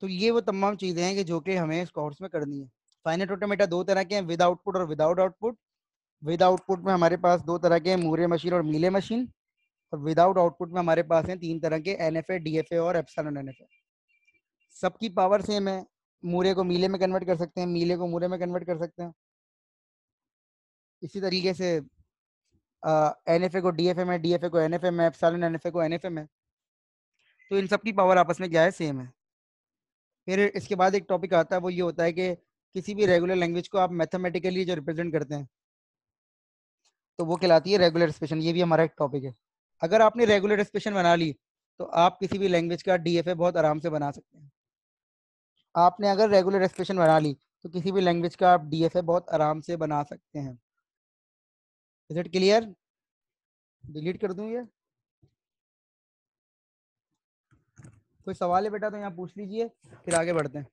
तो ये वो तमाम चीजें हैं कि जो कि हमें इस कोर्स में करनी है फाइनेट ऑटोमेटा दो तरह के हैं विद आउटपुट और विदाउट आउटपुट विद आउटपुट में हमारे पास दो तरह के मूरे मशीन और मीले मशीन और विदाउट आउटपुट में हमारे पास हैं तीन तरह के N F A D F A और एप्सलॉन एन एफ ए सबकी पावर सेम है मूरे को मीले में कन्वर्ट कर सकते हैं मीले को मूरे में कन्वर्ट कर सकते हैं इसी तरीके से एन एफ ए को डी एफ एम है डी एफ ए को एन एफ है एफ साल एन एफ ए को एन एफ एम है तो इन सब की पावर आपस में क्या है सेम है फिर इसके बाद एक टॉपिक आता है वो ये होता है कि किसी भी रेगुलर लैंग्वेज को आप मैथमेटिकली जो रिप्रेजेंट करते हैं तो वो कहलाती है रेगुलर एक्सप्रेशन ये भी हमारा एक टॉपिक है अगर आपने रेगुलर एक्सप्रेशन बना ली तो आप किसी भी लैंग्वेज का डी बहुत आराम से बना सकते हैं आपने अगर रेगुलर एक्सप्रेशन बना ली तो किसी भी लैंग्वेज का आप डी बहुत आराम से बना सकते हैं इज इट क्लियर डिलीट कर दूँ ये कोई सवाल है बेटा तो यहाँ पूछ लीजिए फिर आगे बढ़ते हैं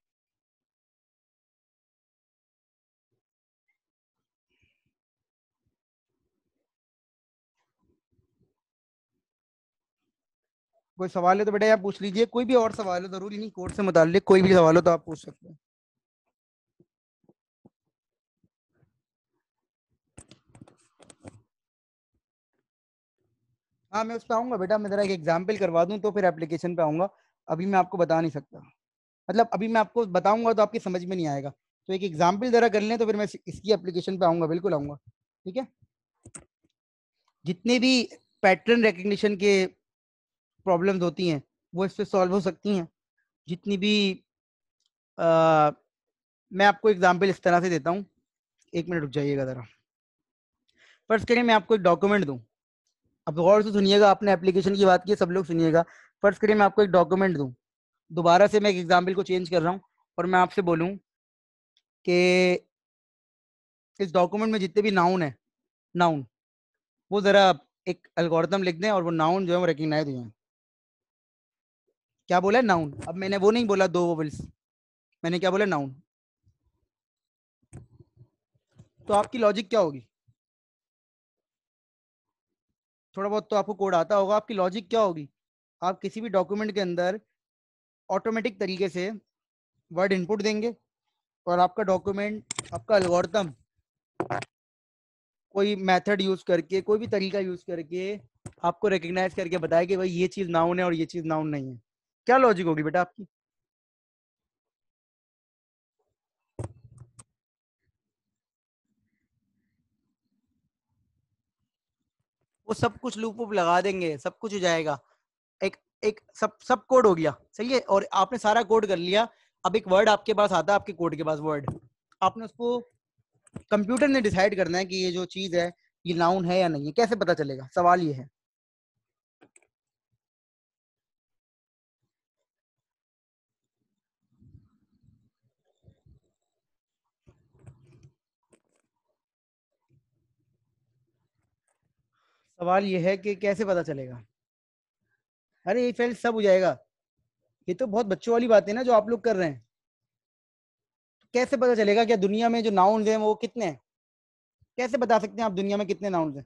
कोई सवाल है तो बेटा यहाँ पूछ लीजिए कोई भी और सवाल हो जरूरी नहीं कोर्ट से मुतालिक कोई भी सवाल हो तो आप पूछ सकते हैं हाँ मैं उस पर आऊंगा बेटा मैं जरा एक एग्जाम्पल करवा दूं तो फिर एप्लीकेशन पे आऊँगा अभी मैं आपको बता नहीं सकता मतलब अभी मैं आपको बताऊंगा तो आपकी समझ में नहीं आएगा तो एक एग्जाम्पल ज़रा कर लें तो फिर मैं इसकी एप्लीकेशन पे आऊंगा बिल्कुल आऊंगा ठीक है जितने भी पैटर्न रिकग्निशन के प्रॉब्लम्स होती हैं वो इससे सॉल्व हो सकती हैं जितनी भी आ, मैं आपको एग्जाम्पल इस तरह से देता हूँ एक मिनट रुक जाइएगा ज़रा फर्स्ट करिए मैं आपको एक डॉक्यूमेंट दूँ अब गौर से सुनिएगा आपने एप्लीकेशन की बात की सब लोग सुनिएगा फर्स्ट करिए मैं आपको एक डॉक्यूमेंट दूं दोबारा से मैं एक एग्जाम्पल को चेंज कर रहा हूँ और मैं आपसे बोलूँ कि इस डॉक्यूमेंट में जितने भी नाउन है नाउन वो ज़रा एक अलगोरतम लिख दें और वो नाउन जो है वो रिकग्नाइज हो जाए क्या बोला नाउन अब मैंने वो नहीं बोला दो वोवल्स मैंने क्या बोला नाउन तो आपकी लॉजिक क्या होगी थोड़ा बहुत तो आपको कोड आता होगा आपकी लॉजिक क्या होगी आप किसी भी डॉक्यूमेंट के अंदर ऑटोमेटिक तरीके से वर्ड इनपुट देंगे और आपका डॉक्यूमेंट आपका अलगोरतम कोई मेथड यूज करके कोई भी तरीका यूज करके आपको रिकग्नाइज करके बताया कि भाई ये चीज नाउन है और ये चीज नाउन नहीं है क्या लॉजिक होगी बेटा आपकी वो सब कुछ लूप लगा देंगे सब कुछ हो जाएगा एक एक सब सब कोड हो गया सही है और आपने सारा कोड कर लिया अब एक वर्ड आपके पास आता है आपके कोड के पास वर्ड आपने उसको कंप्यूटर ने डिसाइड करना है कि ये जो चीज है ये नाउन है या नहीं है कैसे पता चलेगा सवाल ये है सवाल यह है कि कैसे पता चलेगा अरे ये फेल सब हो जाएगा ये तो बहुत बच्चों वाली बात है ना जो आप लोग कर रहे हैं कैसे पता चलेगा क्या दुनिया में जो नाउन हैं वो कितने हैं कैसे बता सकते हैं आप दुनिया में कितने नाउन हैं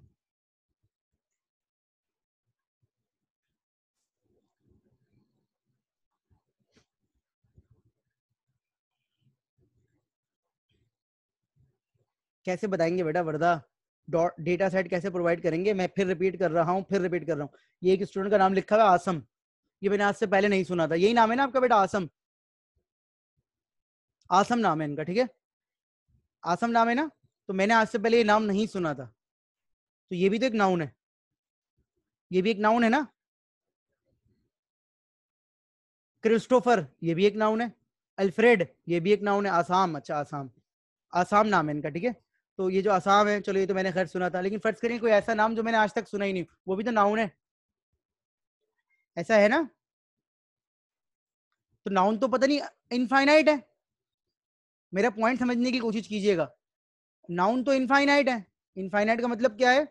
कैसे बताएंगे बेटा वरदा डेटा सेट कैसे प्रोवाइड करेंगे मैं फिर रिपीट कर रहा हूँ फिर रिपीट कर रहा हूँ ये एक स्टूडेंट का नाम लिखा हुआ आसम ये मैंने आज से पहले नहीं सुना था यही नाम है ना आपका बेटा आसम आसम नाम है इनका ठीक है आसम नाम है ना तो मैंने आज से पहले ये नाम नहीं सुना था तो ये भी तो एक नाउन है ये भी एक नाउन है ना क्रिस्टोफर ये भी एक नाउन है अल्फ्रेड ये भी एक नाउन है आसाम अच्छा आसाम आसाम नाम है इनका ठीक है तो ये जो आसाम है चलो ये तो मैंने खैर सुना था लेकिन फर्ज करें कोई ऐसा नाम जो मैंने आज तक सुना ही नहीं वो भी तो नाउन है ऐसा है ना तो नाउन तो पता नहीं इनफाइनाइट है मेरा पॉइंट समझने की कोशिश कीजिएगा नाउन तो इनफाइनाइट है इनफाइनाइट का मतलब क्या है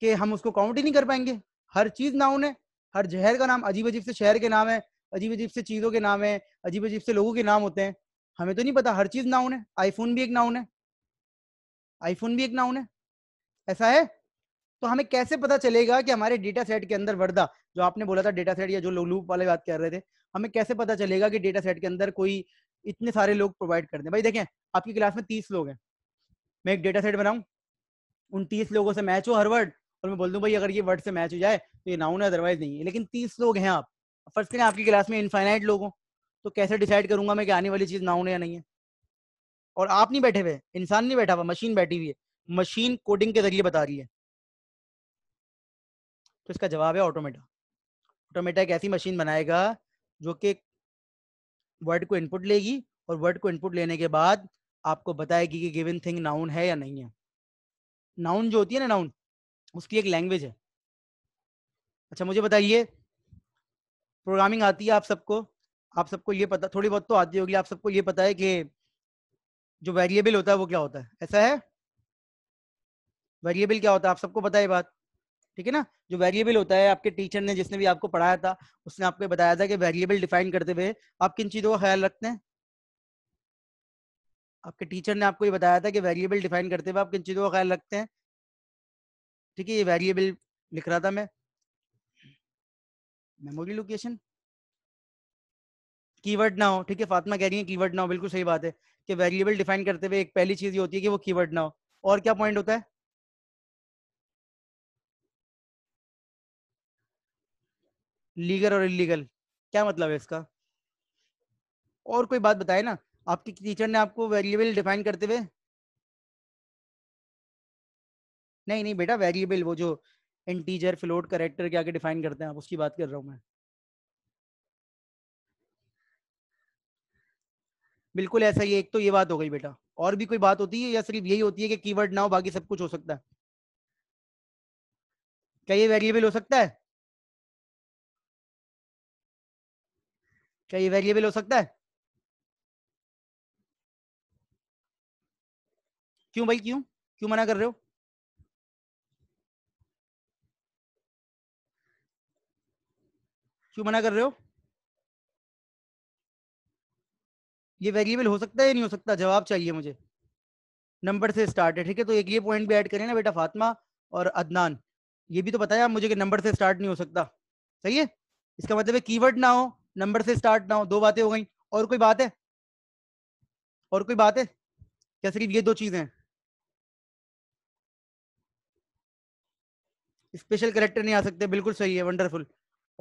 कि हम उसको काउंट ही नहीं कर पाएंगे हर चीज नाउन है हर जहर का नाम अजीब अजीब से शहर के नाम है अजीब अजीब से चीज़ों के नाम है अजीब अजीब से लोगों के नाम होते हैं हमें तो नहीं पता हर चीज़ नाउन है आईफोन भी एक नाउन है आईफोन भी एक नाउन है ऐसा है तो हमें कैसे पता चलेगा कि हमारे डेटा सेट के अंदर वर्दा जो आपने बोला था डेटा सेट या जो लूप वाले बात कर रहे थे हमें कैसे पता चलेगा कि डेटा सेट के अंदर कोई इतने सारे लोग प्रोवाइड कर दें भाई देखें आपकी क्लास में तीस लोग हैं मैं एक डेटा सेट बनाऊं उन तीस लोगों से मैच हो हर वर्ड और मैं बोल दूं भाई अगर ये वर्ड से मैच हो जाए तो ये नाउन है अदरवाइज नहीं है लेकिन तीस लोग हैं आप फर्स्ट करें आपकी क्लास में इनफाइनाइट लोग हों तो कैसे डिसाइड करूंगा मैं कि आने वाली चीज़ नाउन है या नहीं है और आप नहीं बैठे हुए इंसान नहीं बैठा हुआ मशीन बैठी हुई है मशीन कोडिंग के जरिए बता रही है तो इसका जवाब है ऑटोमेटा ऑटोमेटा एक ऐसी मशीन बनाएगा जो कि वर्ड को इनपुट लेगी और वर्ड को इनपुट लेने के बाद आपको बताएगी कि गिवन थिंग नाउन है या नहीं है नाउन जो होती है ना नाउन उसकी एक लैंग्वेज है अच्छा मुझे बताइए प्रोग्रामिंग आती है आप सबको आप सबको ये पता थोड़ी बहुत तो आती होगी आप सबको ये पता है कि जो वेरिएबल होता है वो क्या होता है ऐसा है वेरिएबल क्या होता है आप सबको पता है बात ठीक है ना जो वेरिएबल होता है आपके टीचर ने जिसने भी आपको पढ़ाया था उसने आपको बताया था कि वेरिएबल डिफाइन करते हुए आप किन चीजों का ख्याल रखते हैं आपके टीचर ने आपको ये बताया था कि वेरिएबल डिफाइन करते हुए आप किन चीजों का ख्याल रखते हैं ठीक है ये वेरिएबल लिख रहा था मैं मेमोरी लोकेशन कीवर्ड ना हो ठीक है फातिमा कह रही है कीवर्ड ना हो बिल्कुल सही बात है कि वेरिएबल डिफाइन करते हुए एक पहली चीज ये होती है कि वो कीवर्ड ना हो और क्या पॉइंट होता है लीगल और इलीगल क्या मतलब है इसका और कोई बात बताए ना आपके टीचर ने आपको वेरिएबल डिफाइन करते हुए नहीं नहीं बेटा वेरिएबल वो जो इंटीजर फ्लोट करेक्टर के आगे डिफाइन करते हैं आप उसकी बात कर रहा हूं मैं बिल्कुल ऐसा ही एक तो ये बात हो गई बेटा और भी कोई बात होती है या सिर्फ यही होती है कि कीवर्ड ना हो बाकी सब कुछ हो सकता है क्या ये वेरिएबल हो सकता है क्या ये वेरिएबल हो सकता है क्यों भाई क्यों क्यों मना कर रहे हो क्यों मना कर रहे हो ये वेरिएबल हो सकता है या नहीं हो सकता जवाब चाहिए मुझे नंबर से स्टार्ट है ठीक है तो एक ये पॉइंट भी ऐड करें ना बेटा फातिमा और अदनान ये भी तो बताया आप मुझे कि नंबर से स्टार्ट नहीं हो सकता सही है इसका मतलब है कीवर्ड ना हो नंबर से स्टार्ट ना हो दो बातें हो गई और कोई बात है और कोई बात है क्या सिर्फ ये दो चीजें हैं स्पेशल करेक्टर नहीं आ सकते बिल्कुल सही है वंडरफुल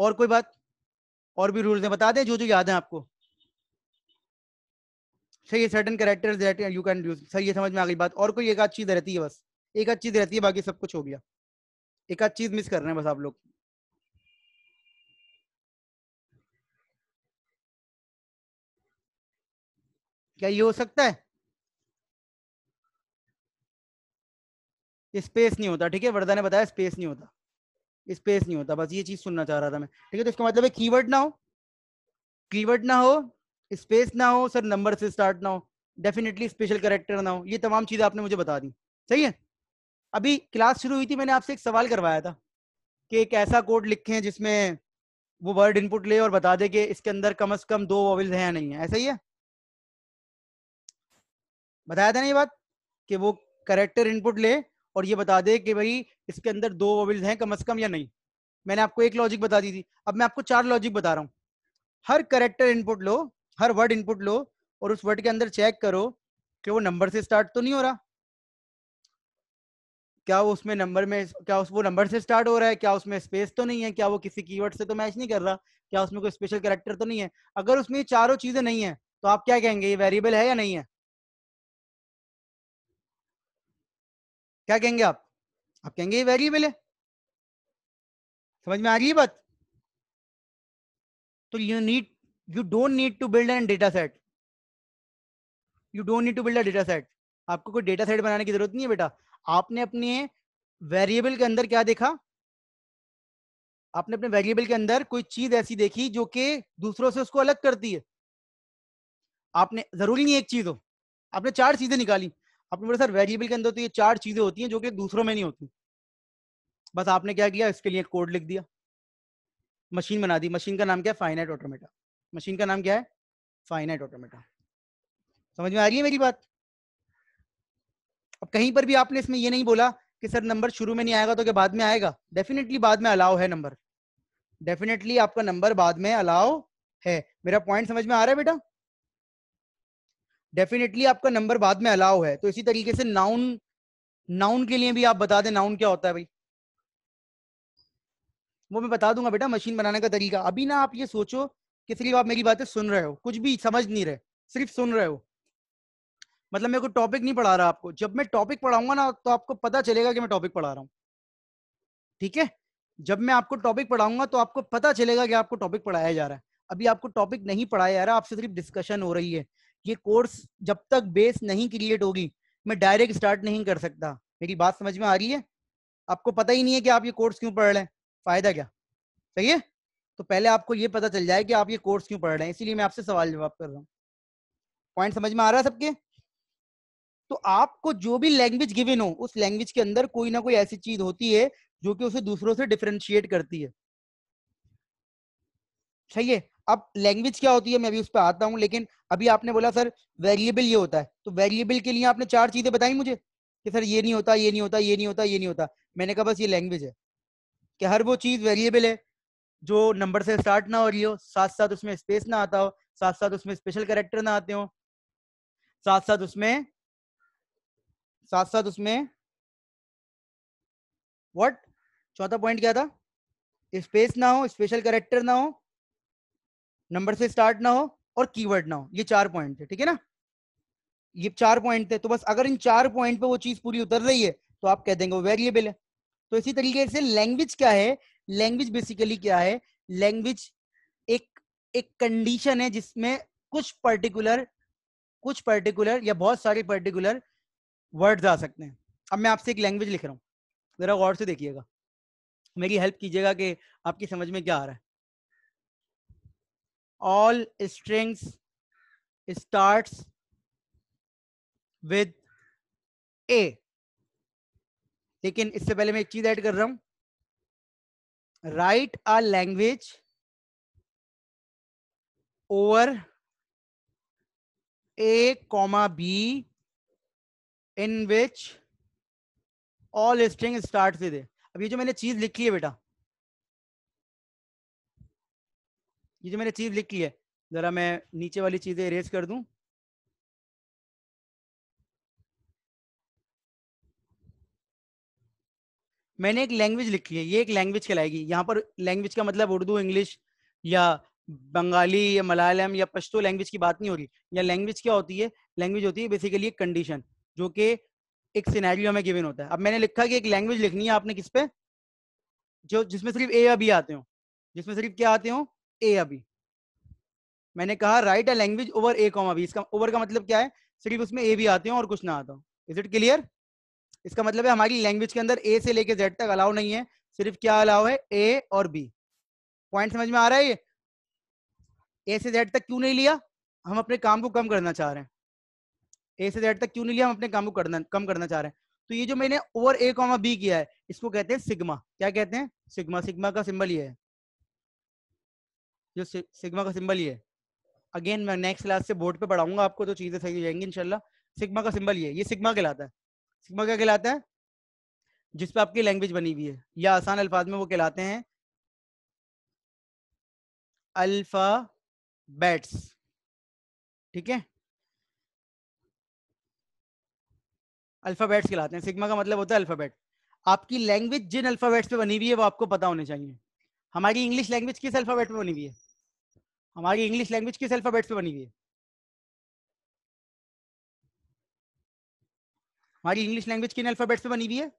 और कोई बात और भी रूल्स हैं बता दें जो जो याद है आपको सही है certain character you can use सही है समझ में आ गई बात और कोई एक आध चीज़ रहती है बस एक आध चीज़ रहती है बाकी सब कुछ हो गया एक आध चीज़ मिस कर रहे हैं बस आप लोग क्या ये हो सकता है स्पेस नहीं होता ठीक है वर्दा ने बताया स्पेस नहीं होता स्पेस नहीं होता बस ये चीज सुनना चाह रहा था मैं ठीक है तो इसका मतलब है कीवर्ड ना हो कीवर्ड ना हो स्पेस ना हो सर नंबर से स्टार्ट ना हो डेफिनेटली स्पेशल करेक्टर ना हो ये तमाम चीज़ें आपने मुझे बता दी सही है अभी क्लास शुरू हुई थी मैंने आपसे एक सवाल करवाया था कि एक ऐसा कोड लिखे जिसमें वो वर्ड इनपुट ले और बता दे कि इसके अंदर कम अज कम दो वॉवल्स हैं या नहीं है ऐसा ही है बताया था ना ये बात कि वो करेक्टर इनपुट ले और ये बता दे कि भाई इसके अंदर दो वॉवल्स हैं कम अज कम या नहीं मैंने आपको एक लॉजिक बता दी थी अब मैं आपको चार लॉजिक बता रहा हूँ हर करेक्टर इनपुट लो हर वर्ड इनपुट लो और उस वर्ड के अंदर चेक करो कि वो नंबर से स्टार्ट तो नहीं हो रहा क्या वो उसमें नंबर में क्या उस वो नंबर से स्टार्ट हो रहा है क्या उसमें स्पेस तो नहीं है क्या वो किसी कीवर्ड से तो मैच नहीं कर रहा क्या उसमें कोई स्पेशल करेक्टर तो नहीं है अगर उसमें ये चारों चीजें नहीं है तो आप क्या कहेंगे ये वेरिएबल है या नहीं है क्या कहेंगे आप आप कहेंगे ये वेरिएबल है समझ में आ गई बात तो you need you don't need to build an data set you don't need to build a data set आपको कोई डेटा सेट बनाने की जरूरत नहीं है बेटा आपने अपने वेरिएबल के अंदर क्या देखा आपने अपने वेरिएबल के अंदर कोई चीज ऐसी देखी जो कि दूसरों से उसको अलग करती है आपने जरूरी नहीं एक चीज हो आपने चार चीजें निकाली आपने बोला सर वेरिएबल के अंदर तो ये चार चीजें होती हैं जो कि दूसरों में नहीं होती बस आपने क्या किया इसके लिए कोड लिख दिया मशीन बना दी मशीन का नाम क्या फाइनाइट ऑटोमेटा मशीन का नाम क्या है फाइनाइट ऑटोमेटा समझ में आ रही है मेरी बात अब कहीं पर भी आपने इसमें ये नहीं बोला कि सर नंबर शुरू में नहीं आएगा तो क्या बाद में आएगा डेफिनेटली बाद में अलाउ है नंबर डेफिनेटली आपका नंबर बाद में अलाउ है मेरा पॉइंट समझ में आ रहा है बेटा डेफिनेटली आपका नंबर बाद में अलाउ है तो इसी तरीके से नाउन नाउन के लिए भी आप बता दें नाउन क्या होता है भाई वो मैं बता दूंगा बेटा मशीन बनाने का तरीका अभी ना आप ये सोचो कि सिर्फ आप मेरी बातें सुन रहे हो कुछ भी समझ नहीं रहे सिर्फ सुन रहे हो मतलब मैं कोई टॉपिक नहीं पढ़ा रहा आपको जब मैं टॉपिक पढ़ाऊंगा ना तो आपको पता चलेगा कि मैं टॉपिक पढ़ा रहा हूँ ठीक है जब मैं आपको टॉपिक पढ़ाऊंगा तो आपको पता चलेगा कि आपको टॉपिक पढ़ाया जा रहा है अभी आपको टॉपिक नहीं पढ़ाया जा रहा आपसे सिर्फ डिस्कशन हो रही है ये कोर्स जब तक बेस नहीं क्रिएट होगी मैं डायरेक्ट स्टार्ट नहीं कर सकता मेरी बात समझ में आ रही है आपको पता ही नहीं है कि आप ये कोर्स क्यों पढ़ रहे हैं फायदा क्या सही है तो पहले आपको ये पता चल जाए कि आप ये कोर्स क्यों पढ़ रहे हैं इसीलिए मैं आपसे सवाल जवाब कर रहा हूँ पॉइंट समझ में आ रहा है सबके तो आपको जो भी लैंग्वेज गिवन हो उस लैंग्वेज के अंदर कोई ना कोई ऐसी चीज होती है जो कि उसे दूसरों से डिफ्रेंशिएट करती है सही है अब लैंग्वेज क्या होती है मैं अभी उस पर आता हूँ लेकिन अभी आपने बोला सर वेरिएबल ये होता है तो वेरिएबल के लिए आपने चार चीजें बताई मुझे कि सर ये नहीं होता ये नहीं होता ये नहीं होता ये नहीं होता मैंने कहा बस ये लैंग्वेज है कि हर वो चीज वेरिएबल है जो नंबर से स्टार्ट ना हो रही हो साथ साथ उसमें स्पेस ना आता हो साथ साथ उसमें स्पेशल कैरेक्टर ना आते हो साथ साथ उसमें साथ साथ उसमें व्हाट चौथा पॉइंट क्या था स्पेस ना हो स्पेशल कैरेक्टर ना हो नंबर से स्टार्ट ना हो और कीवर्ड ना हो ये चार पॉइंट थे ठीक है ना ये चार पॉइंट थे तो बस अगर इन चार पॉइंट पे वो चीज पूरी उतर रही है तो आप कह देंगे वो वेरिएबल है तो इसी तरीके से लैंग्वेज क्या है लैंग्वेज बेसिकली क्या है लैंग्वेज एक एक कंडीशन है जिसमें कुछ पर्टिकुलर कुछ पर्टिकुलर या बहुत सारे पर्टिकुलर वर्ड्स आ सकते हैं अब मैं आपसे एक लैंग्वेज लिख रहा हूँ ज़रा गौर से देखिएगा मेरी हेल्प कीजिएगा कि आपकी समझ में क्या आ रहा है all strings start with A लेकिन इससे पहले मैं एक चीज ऐड कर रहा हूं write a language over a comma b in which all string starts with a अब ये जो मैंने चीज लिखी है बेटा ये जो मैंने चीज लिखी है जरा मैं नीचे वाली चीजें इरेज कर दूं मैंने एक लैंग्वेज लिखी है ये एक लैंग्वेज कहलाएगी यहाँ पर लैंग्वेज का मतलब उर्दू इंग्लिश या बंगाली या मलयालम या पश्तो लैंग्वेज की बात नहीं हो रही या लैंग्वेज क्या होती है लैंग्वेज होती है बेसिकली एक कंडीशन जो कि एक सिनेरियो में गिवन होता है अब मैंने लिखा कि एक लैंग्वेज लिखनी है आपने किस पे जो जिसमें सिर्फ ए या बी आते हो जिसमें सिर्फ क्या आते हो ए या बी मैंने कहा write a language over A comma अभी इसका ओवर का मतलब क्या है सिर्फ उसमें ए भी आते हो और कुछ ना आता हो इज इट क्लियर इसका मतलब है हमारी लैंग्वेज के अंदर ए से लेके जेड तक अलाउ नहीं है सिर्फ क्या अलाउ है ए और बी पॉइंट समझ में आ रहा है ये ए से जेड तक क्यों नहीं लिया हम अपने काम को कम करना चाह रहे हैं ए से जेड तक क्यों नहीं लिया हम अपने काम को करना कम करना चाह रहे हैं तो ये जो मैंने ओवर ए कॉमा बी किया है इसको कहते हैं सिग्मा क्या कहते हैं सिग्मा सिग्मा का सिंबल ये है जो सिग्मा का सिंबल ये है अगेन मैं नेक्स्ट क्लास से बोर्ड पे पढ़ाऊंगा आपको तो चीजें सही हो जाएंगी इनशाला सिग्मा का सिंबल ये ये सिग्मा कहलाता है सिग्मा क्या कहलाता है जिस आपकी लैंग्वेज बनी हुई है या आसान अल्फाज में वो कहलाते हैं अल्फा बैट्स ठीक है अल्फाबेट्स कहलाते हैं सिग्मा का मतलब होता है अल्फाबेट आपकी लैंग्वेज जिन अल्फाबेट्स पे बनी हुई है वो आपको पता होने चाहिए हमारी इंग्लिश लैंग्वेज किस अल्फाबेट पे बनी हुई है हमारी इंग्लिश लैंग्वेज किस अल्फाबेट पे बनी हुई है हमारी इंग्लिश लैंग्वेज किन अल्फाबेट से बनी हुई है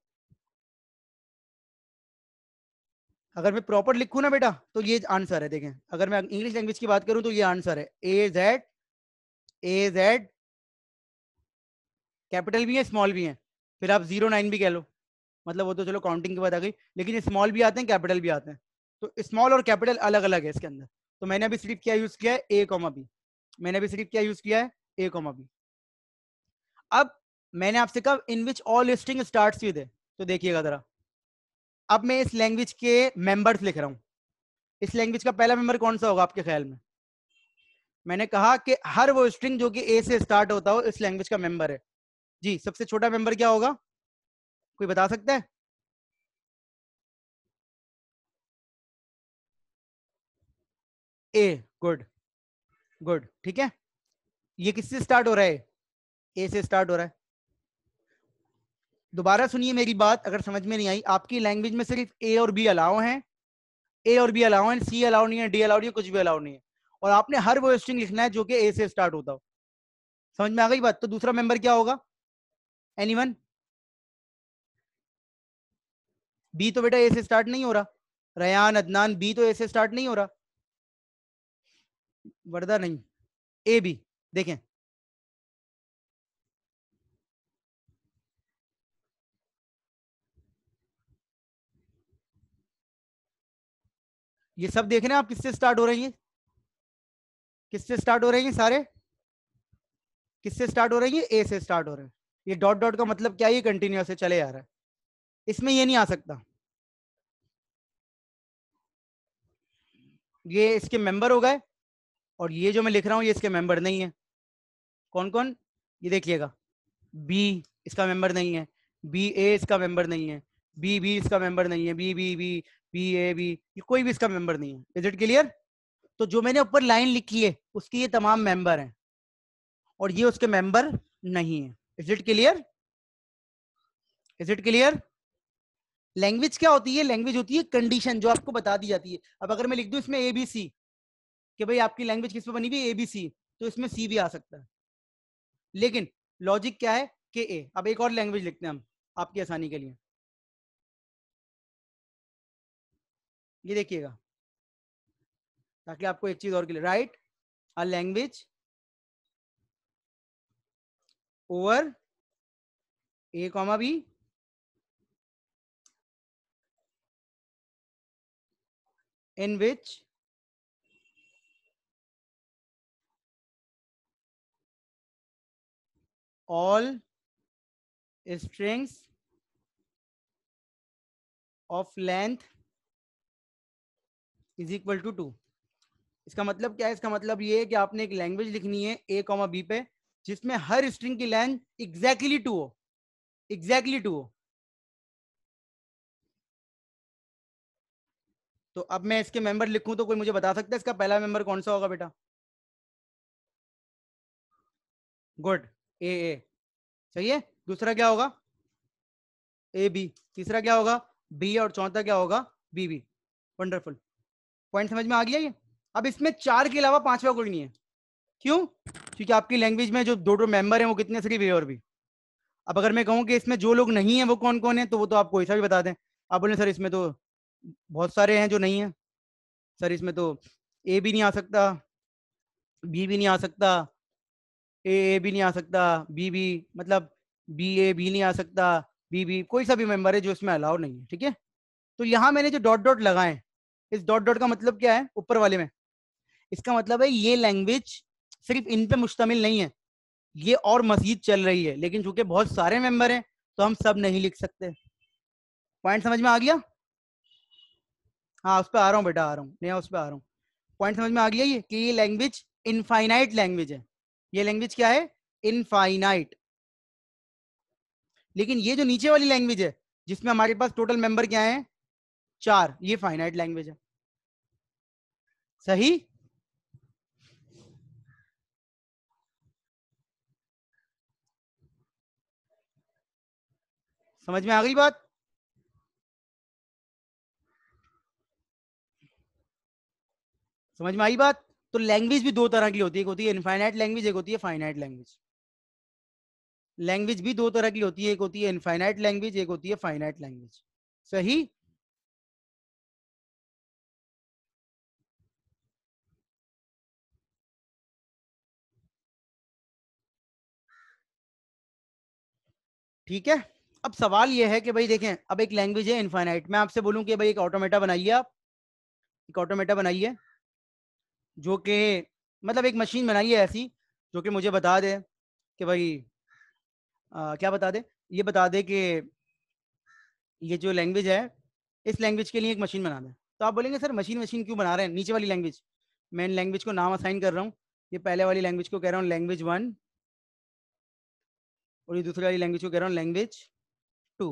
अगर मैं प्रॉपर लिखू ना बेटा तो ये आंसर है देखें अगर मैं इंग्लिश लैंग्वेज की बात करूं तो ये आंसर है A Z A Z capital भी है स्मॉल भी है फिर आप जीरो नाइन भी कह लो मतलब वो तो चलो काउंटिंग के बाद आ गई लेकिन ये स्मॉल भी आते हैं कैपिटल भी आते हैं तो स्मॉल और कैपिटल अलग अलग है इसके अंदर तो मैंने अभी सिर्फ क्या यूज किया है ए कॉमा बी मैंने अभी सिर्फ क्या यूज किया है ए कॉमा बी अब मैंने आपसे कहा in which all listing start with तो देखिएगा जरा अब मैं इस लैंग्वेज के मेंबर्स लिख रहा हूं इस लैंग्वेज का पहला मेंबर कौन सा होगा आपके ख्याल में मैंने कहा कि हर वो स्ट्रिंग जो कि ए से स्टार्ट होता हो इस लैंग्वेज का मेंबर है जी सबसे छोटा मेंबर क्या होगा कोई बता सकता है ए गुड गुड ठीक है ये किससे स्टार्ट हो रहा है ए से स्टार्ट हो रहा है दोबारा सुनिए मेरी बात अगर समझ में नहीं आई आपकी लैंग्वेज में सिर्फ ए और बी अलाउ हैं ए और बी अलाउ हैं सी अलाउ नहीं है डी अलाउड नहीं है कुछ भी अलाउ नहीं है और आपने हर वो स्ट्रिंग लिखना है जो कि ए से स्टार्ट होता हो समझ में आ गई बात तो दूसरा मेंबर क्या होगा वन बी तो बेटा ए से स्टार्ट नहीं हो रहा रयान अदनान बी तो ए से स्टार्ट नहीं हो रहा वर्दा नहीं ए बी देखें ये सब देख रहे हैं आप किससे स्टार्ट हो रही है किससे स्टार्ट हो रही है सारे किससे स्टार्ट हो रही है ए से स्टार्ट हो रहे हैं ये डॉट डॉट का मतलब क्या है कंटिन्यूस है चले आ रहा है इसमें ये नहीं आ सकता ये इसके मेंबर हो गए और ये जो मैं लिख रहा हूँ ये इसके मेंबर नहीं है कौन कौन ये देखिएगा बी इसका मेंबर नहीं है बी ए इसका मेंबर नहीं है बी बी इसका मेंबर नहीं है B B B B A B ये कोई भी इसका मेंबर नहीं है इज इट क्लियर तो जो मैंने ऊपर लाइन लिखी है उसके ये तमाम मेंबर हैं और ये उसके मेंबर नहीं है is it clear is it clear language क्या होती है लैंग्वेज होती है कंडीशन जो आपको बता दी जाती है अब अगर मैं लिख दू इसमें ए बी सी कि भाई आपकी लैंग्वेज किस पे बनी हुई ए बी सी तो इसमें सी भी आ सकता है लेकिन लॉजिक क्या है के ए अब एक और लैंग्वेज लिखते हैं हम आपकी आसानी के लिए ये देखिएगा ताकि आपको एक चीज और के लिए write a language over A comma B in which all strings of length is equal to two इसका मतलब क्या है इसका मतलब ये है कि आपने एक लैंग्वेज लिखनी है ए कॉमा बी पे जिसमें हर स्ट्रिंग की लेंथ एग्जैक्टली टू हो एग्जैक्टली टू हो तो अब मैं इसके मेंबर लिखूं तो कोई मुझे बता सकता है इसका पहला मेंबर कौन सा होगा बेटा गुड ए ए सही है दूसरा क्या होगा ए बी तीसरा क्या होगा बी और चौथा क्या होगा बी बी वंडरफुल पॉइंट समझ में आ गया ये अब इसमें चार के अलावा पांचवा कोई नहीं है क्यों क्योंकि आपकी लैंग्वेज में जो दो दो मेंबर हैं वो कितने सिर्फ और भी अब अगर मैं कहूँ कि इसमें जो लोग नहीं है वो कौन कौन है तो वो तो आप कोई सा भी बता दें आप बोले सर इसमें तो बहुत सारे हैं जो नहीं है सर इसमें तो ए भी नहीं आ सकता बी भी नहीं आ सकता ए ए भी नहीं आ सकता बी बी मतलब बी ए भी नहीं आ सकता बी बी कोई सा भी मेम्बर है जो इसमें अलाउ नहीं है ठीक है तो यहाँ मैंने जो डॉट डॉट लगाए इस डॉट डॉट का मतलब क्या है ऊपर वाले में इसका मतलब है ये लैंग्वेज सिर्फ इन पे मुश्तमिल नहीं है ये और मजीद चल रही है लेकिन चूंकि बहुत सारे मेंबर हैं तो हम सब नहीं लिख सकते पॉइंट समझ में आ गया हाँ उस पर आ रहा हूँ बेटा आ रहा हूँ नया उस पर आ रहा हूँ पॉइंट समझ में आ गया ये कि ये लैंग्वेज इनफाइनाइट लैंग्वेज है ये लैंग्वेज क्या है इनफाइनाइट लेकिन ये जो नीचे वाली लैंग्वेज है जिसमें हमारे पास टोटल मेंबर क्या है चार ये फाइनाइट लैंग्वेज है सही समझ में आ गई बात समझ में आई बात तो लैंग्वेज भी दो तरह की होती है एक होती है इनफाइनाइट लैंग्वेज एक होती है फाइनाइट लैंग्वेज लैंग्वेज भी दो तरह की होती है एक होती है इनफाइनाइट लैंग्वेज एक होती है फाइनाइट लैंग्वेज सही ठीक है अब सवाल यह है कि भाई देखें अब एक लैंग्वेज है इनफाइनाइट मैं आपसे बोलूं कि भाई एक ऑटोमेटा बनाइए आप एक ऑटोमेटा बनाइए जो कि मतलब एक मशीन बनाइए ऐसी जो कि मुझे बता दे कि भाई आ, क्या बता दे ये बता दे कि ये जो लैंग्वेज है इस लैंग्वेज के लिए एक मशीन बना दें तो आप बोलेंगे सर मशीन मशीन क्यों बना रहे हैं नीचे वाली लैंग्वेज मैं इन लैंग्वेज को नाम असाइन कर रहा हूँ ये पहले वाली लैंग्वेज को कह रहा हूँ लैंग्वेज वन और ये दूसरी वाली लैंग्वेज को कह रहा हूँ लैंग्वेज टू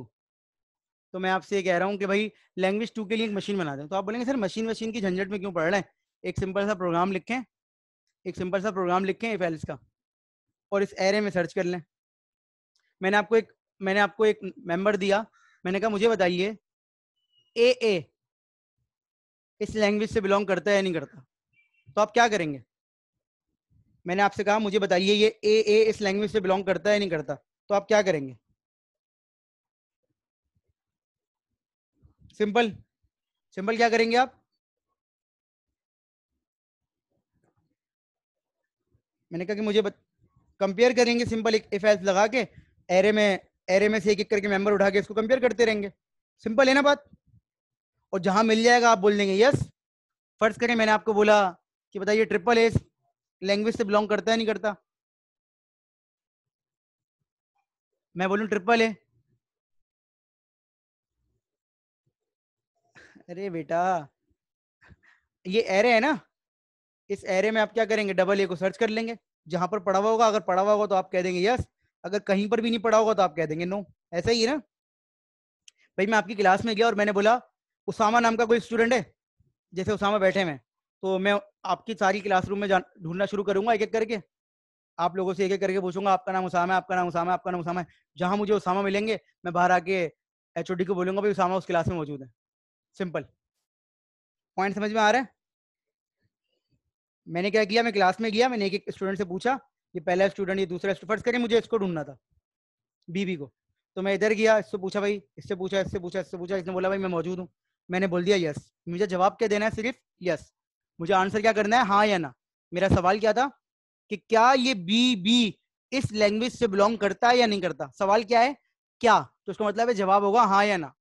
तो मैं आपसे कह रहा हूँ कि भाई लैंग्वेज टू के लिए एक मशीन बना दें तो आप बोलेंगे सर मशीन मशीन की झंझट में क्यों पढ़ रहे हैं एक सिंपल सा प्रोग्राम लिखें एक सिंपल सा प्रोग्राम लिखें एफ एल्स का और इस एरे में सर्च कर लें मैंने आपको एक मैंने आपको एक मेम्बर दिया मैंने कहा मुझे बताइए ए ए इस लैंग्वेज से बिलोंग करता है या नहीं करता तो आप क्या करेंगे मैंने आपसे कहा मुझे बताइए ये ए ए इस लैंग्वेज से बिलोंग करता है या नहीं करता तो आप क्या करेंगे सिंपल सिंपल क्या करेंगे आप मैंने कहा कि मुझे कंपेयर करेंगे सिंपल एक इफ एस लगा के एरे में एरे में से एक एक करके मेंबर उठा के इसको कंपेयर करते रहेंगे सिंपल है ना बात और जहां मिल जाएगा आप बोल देंगे यस फर्ज करें मैंने आपको बोला कि बताइए ट्रिपल एस लैंग्वेज से बिलोंग करता है नहीं करता मैं बोलूं ट्रिपल ए अरे बेटा ये एरे है ना इस एरे में आप क्या करेंगे डबल ए को सर्च कर लेंगे जहां पर पड़ा हुआ होगा अगर पड़ा हुआ होगा तो आप कह देंगे यस अगर कहीं पर भी नहीं पड़ा होगा तो आप कह देंगे नो ऐसा ही है ना भाई मैं आपकी क्लास में गया और मैंने बोला उसामा नाम का कोई स्टूडेंट है जैसे उसामा बैठे हैं तो मैं आपकी सारी क्लासरूम में ढूंढना शुरू करूंगा एक एक करके आप लोगों से एक एक करके पूछूंगा आपका नाम उसामा है आपका नाम उसामा आपका नाम उसामा है जहां मुझे उसामा मिलेंगे मैं बाहर आके एच को बोलूंगा भाई उसामा उस क्लास में मौजूद है सिंपल पॉइंट समझ में आ रहा है मैंने क्या किया मैं क्लास में गया मैंने एक एक स्टूडेंट से पूछा ये पहला स्टूडेंट ये दूसरा फर्स्ट करें मुझे इसको ढूंढना था बीबी को तो मैं इधर गया इससे पूछा भाई इससे पूछा इससे पूछा इससे पूछा इसने बोला भाई मैं मौजूद हूँ मैंने बोल दिया यस मुझे जवाब क्या देना है सिर्फ यस मुझे आंसर क्या करना है हाँ या ना मेरा सवाल क्या था कि क्या ये बी बी इस लैंग्वेज से बिलोंग करता है या नहीं करता सवाल क्या है क्या तो इसका मतलब है जवाब होगा हाँ या ना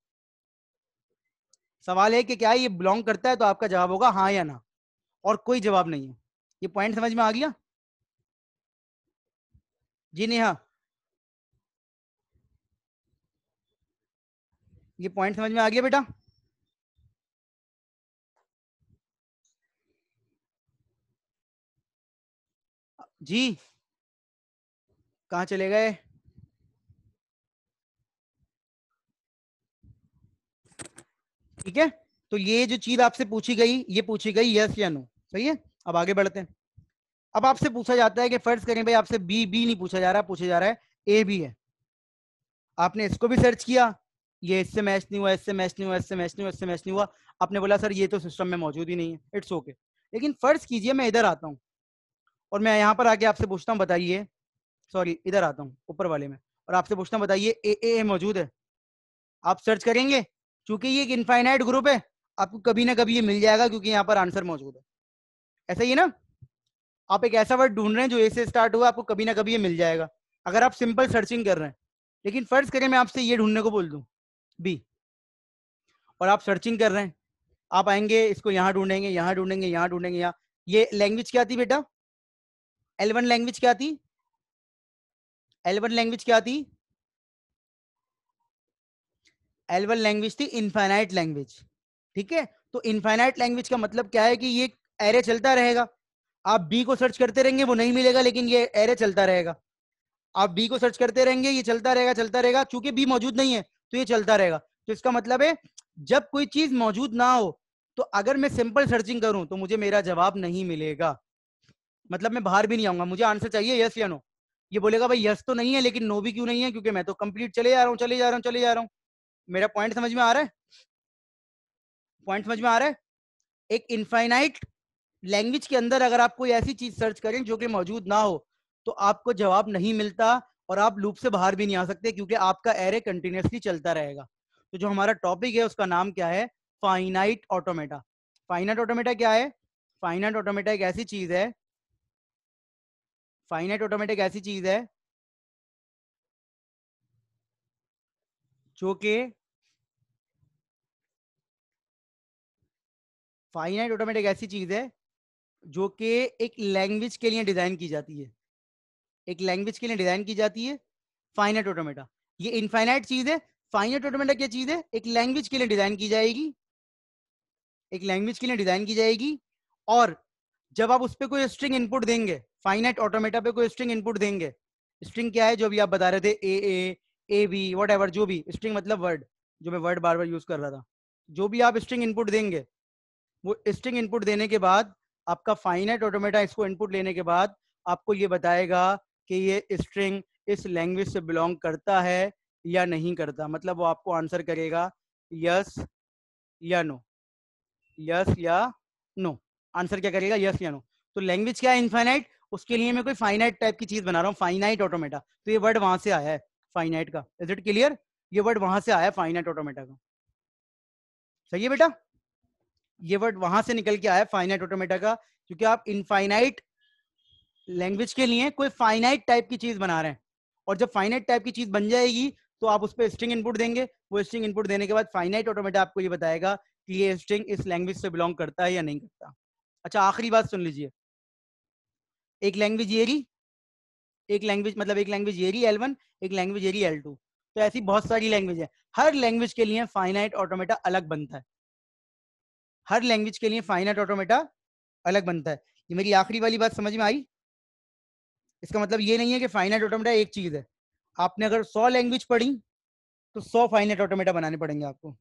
सवाल है कि क्या ये बिलोंग करता है तो आपका जवाब होगा हाँ या ना और कोई जवाब नहीं है ये पॉइंट समझ में आ गया जी नेहा ये पॉइंट समझ में आ गया बेटा जी कहा चले गए ठीक है तो ये जो चीज आपसे पूछी गई ये पूछी गई यस या नो सही है अब आगे बढ़ते हैं अब आपसे पूछा जाता है कि फर्ज करें भाई आपसे बी बी नहीं पूछा जा रहा पूछा जा रहा है ए बी है आपने इसको भी सर्च किया ये इससे मैच नहीं हुआ इससे मैच नहीं हुआ इससे मैच नहीं हुआ इससे मैच नहीं हुआ आपने बोला सर ये तो सिस्टम में मौजूद ही नहीं है इट्स ओके okay. लेकिन फर्ज कीजिए मैं इधर आता हूँ और मैं यहाँ पर आके आपसे पूछता हूँ बताइए सॉरी इधर आता हूँ ऊपर वाले में और आपसे पूछता हूँ बताइए ए ए ए मौजूद है आप सर्च करेंगे क्योंकि ये एक इनफाइनाइट ग्रुप है आपको कभी ना कभी ये मिल जाएगा क्योंकि यहाँ पर आंसर मौजूद है ऐसा ही ना आप एक ऐसा वर्ड ढूंढ रहे हैं जो ए से स्टार्ट हुआ आपको कभी ना कभी ये मिल जाएगा अगर आप सिंपल सर्चिंग कर रहे हैं लेकिन फर्ज करें मैं आपसे ये ढूंढने को बोल दूँ बी और आप सर्चिंग कर रहे हैं आप आएंगे इसको यहाँ ढूंढेंगे यहाँ ढूंढेंगे यहाँ ढूंढेंगे यहाँ ये लैंग्वेज क्या थी बेटा एलवन लैंग्वेज क्या थी एलवन लैंग्वेज क्या थी एलवन लैंग्वेज थी इनफाइनाइट लैंग्वेज ठीक है तो इनफाइनाइट लैंग्वेज का मतलब क्या है कि ये एरे चलता रहेगा आप बी को सर्च करते रहेंगे वो नहीं मिलेगा लेकिन ये एरे चलता रहेगा आप बी को सर्च करते रहेंगे ये चलता रहेगा चलता रहेगा चूंकि बी मौजूद नहीं है तो ये चलता रहेगा तो इसका मतलब है जब कोई चीज मौजूद ना हो तो अगर मैं सिंपल सर्चिंग करूं तो मुझे मेरा जवाब नहीं मिलेगा मतलब मैं बाहर भी नहीं आऊंगा मुझे आंसर चाहिए यस या नो ये बोलेगा भाई यस तो नहीं है लेकिन नो भी क्यों नहीं है क्योंकि मैं तो कंप्लीट चले जा रहा हूँ चले जा रहा हूँ चले जा रहा हूँ मेरा पॉइंट समझ में आ रहा है पॉइंट समझ में आ रहा है एक इनफाइनाइट लैंग्वेज के अंदर अगर आप कोई ऐसी चीज सर्च करें जो कि मौजूद ना हो तो आपको जवाब नहीं मिलता और आप लूप से बाहर भी नहीं आ सकते क्योंकि आपका एरे कंटिन्यूसली चलता रहेगा तो जो हमारा टॉपिक है उसका नाम क्या है फाइनाइट ऑटोमेटा फाइनाइट ऑटोमेटा क्या है फाइनाइट ऑटोमेटा एक ऐसी चीज है फाइनाइट ऑटोमेटिक ऐसी चीज है जो कि फाइनाइट ऑटोमेटिक ऐसी चीज है जो कि एक लैंग्वेज के लिए डिजाइन की जाती है एक लैंग्वेज के लिए डिजाइन की जाती है फाइनाइट ऑटोमेटा ये इनफाइनाइट चीज है फाइनाइट ऑटोमेटा क्या चीज है एक लैंग्वेज के लिए डिजाइन की जाएगी एक लैंग्वेज के लिए डिजाइन की जाएगी और जब आप उस पर कोई स्ट्रिंग इनपुट देंगे फाइनाइट ऑटोमेटा पे कोई स्ट्रिंग इनपुट देंगे स्ट्रिंग क्या है जो भी आप बता रहे थे A A A B whatever जो भी स्ट्रिंग मतलब वर्ड जो मैं वर्ड बार बार यूज कर रहा था जो भी आप स्ट्रिंग इनपुट देंगे वो स्ट्रिंग इनपुट देने के बाद आपका फाइनाइट ऑटोमेटा इसको इनपुट लेने के बाद आपको ये बताएगा कि ये स्ट्रिंग इस लैंग्वेज से बिलोंग करता है या नहीं करता मतलब वो आपको आंसर करेगा यस या नो यस या नो आंसर क्या करेगा यस या नो तो लैंग्वेज क्या है इनफाइनाइट उसके लिए मैं कोई फाइनाइट टाइप की चीज बना रहा हूँ फाइनाइट ऑटोमेटा तो ये वर्ड वहां से आया है फाइनाइट का इज इट क्लियर ये वर्ड वहां से आया फाइनाइट ऑटोमेटा का सही है बेटा ये वर्ड वहां से निकल के आया फाइनाइट ऑटोमेटा का क्योंकि आप इनफाइनाइट लैंग्वेज के लिए कोई फाइनाइट टाइप की चीज बना रहे हैं और जब फाइनाइट टाइप की चीज बन जाएगी तो आप उस पर स्ट्रिंग इनपुट देंगे वो स्ट्रिंग इनपुट देने के बाद फाइनाइट ऑटोमेटा आपको ये बताएगा कि ये स्ट्रिंग इस लैंग्वेज से बिलोंग करता है या नहीं करता अच्छा आखिरी बात सुन लीजिए एक लैंग्वेज ये रही एक लैंग्वेज मतलब एक लैंग्वेज ये रही एल वन एक लैंग्वेज ये रही एल टू तो ऐसी बहुत सारी लैंग्वेज है हर लैंग्वेज के लिए फाइनाइट ऑटोमेटा अलग बनता है हर लैंग्वेज के लिए फाइनाइट ऑटोमेटा अलग बनता है ये मेरी आखिरी वाली बात समझ में आई इसका मतलब ये नहीं है कि फाइनाइट ऑटोमेटा एक चीज है आपने अगर सौ लैंग्वेज पढ़ी तो सौ फाइनाइट ऑटोमेटा बनाने पड़ेंगे आपको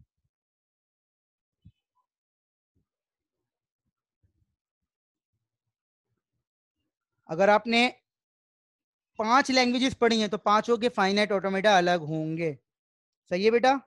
अगर आपने पांच लैंग्वेजेस पढ़ी हैं तो पांचों के फाइनाइट ऑटोमेटा अलग होंगे सही है बेटा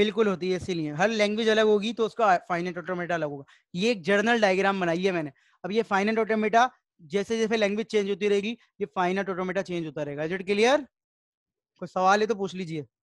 बिल्कुल होती है इसीलिए हर लैंग्वेज अलग होगी तो उसका फाइनेट ऑटोमेटा अलग होगा ये एक जर्नल डायग्राम बनाई है मैंने अब ये फाइनेट ऑटोमेटा जैसे जैसे लैंग्वेज चेंज होती रहेगी ये फाइनेट ऑटोमेटा चेंज होता रहेगा इज इट क्लियर कोई सवाल है तो पूछ लीजिए